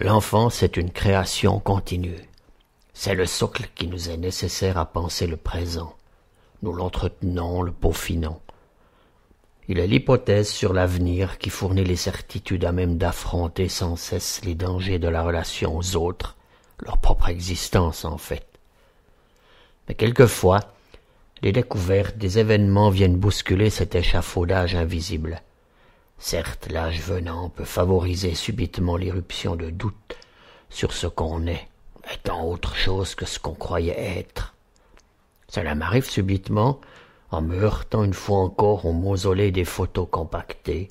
L'enfance est une création continue. C'est le socle qui nous est nécessaire à penser le présent. Nous l'entretenons, le peaufinons. Il est l'hypothèse sur l'avenir qui fournit les certitudes à même d'affronter sans cesse les dangers de la relation aux autres, leur propre existence en fait. Mais quelquefois, les découvertes des événements viennent bousculer cet échafaudage invisible. Certes, l'âge venant peut favoriser subitement l'irruption de doutes sur ce qu'on est, étant autre chose que ce qu'on croyait être. Cela m'arrive subitement, en me heurtant une fois encore au mausolée des photos compactées,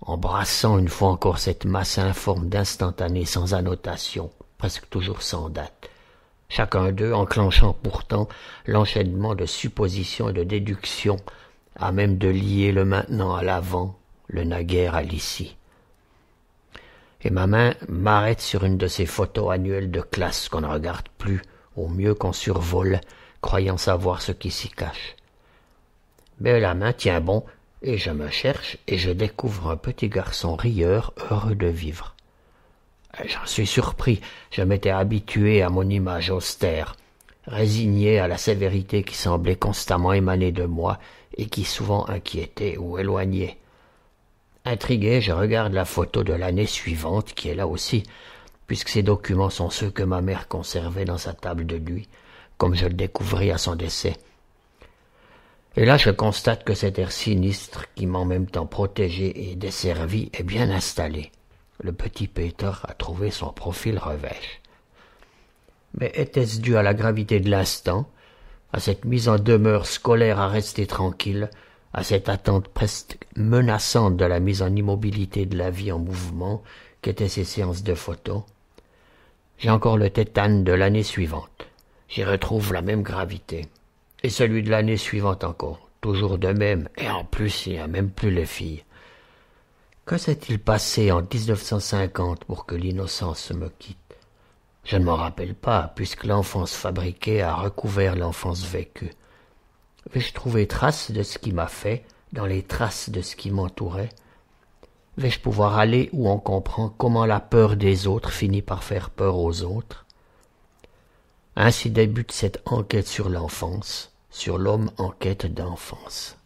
en brassant une fois encore cette masse informe d'instantanés sans annotation, presque toujours sans date, chacun d'eux enclenchant pourtant l'enchaînement de suppositions et de déductions à même de lier le maintenant à l'avant, le naguère à l'ici. Et ma main m'arrête sur une de ces photos annuelles de classe qu'on ne regarde plus, au mieux qu'on survole, croyant savoir ce qui s'y cache. Mais la main tient bon, et je me cherche, et je découvre un petit garçon rieur, heureux de vivre. J'en suis surpris, je m'étais habitué à mon image austère, résigné à la sévérité qui semblait constamment émaner de moi, et qui souvent inquiétait ou éloignait. Intrigué, je regarde la photo de l'année suivante qui est là aussi, puisque ces documents sont ceux que ma mère conservait dans sa table de nuit, comme je le découvris à son décès. Et là, je constate que cet air sinistre qui m'a en même temps protégé et desservi est bien installé. Le petit Peter a trouvé son profil revêche. Mais était-ce dû à la gravité de l'instant, à cette mise en demeure scolaire à rester tranquille, à cette attente presque menaçante de la mise en immobilité de la vie en mouvement qu'étaient ces séances de photos. J'ai encore le tétane de l'année suivante. J'y retrouve la même gravité. Et celui de l'année suivante encore. Toujours de même. Et en plus, il n'y a même plus les filles. Que s'est-il passé en 1950 pour que l'innocence me quitte Je ne m'en rappelle pas, puisque l'enfance fabriquée a recouvert l'enfance vécue. Vais-je trouver trace de ce qui m'a fait dans les traces de ce qui m'entourait Vais-je pouvoir aller où on comprend comment la peur des autres finit par faire peur aux autres Ainsi débute cette enquête sur l'enfance, sur l'homme en quête d'enfance.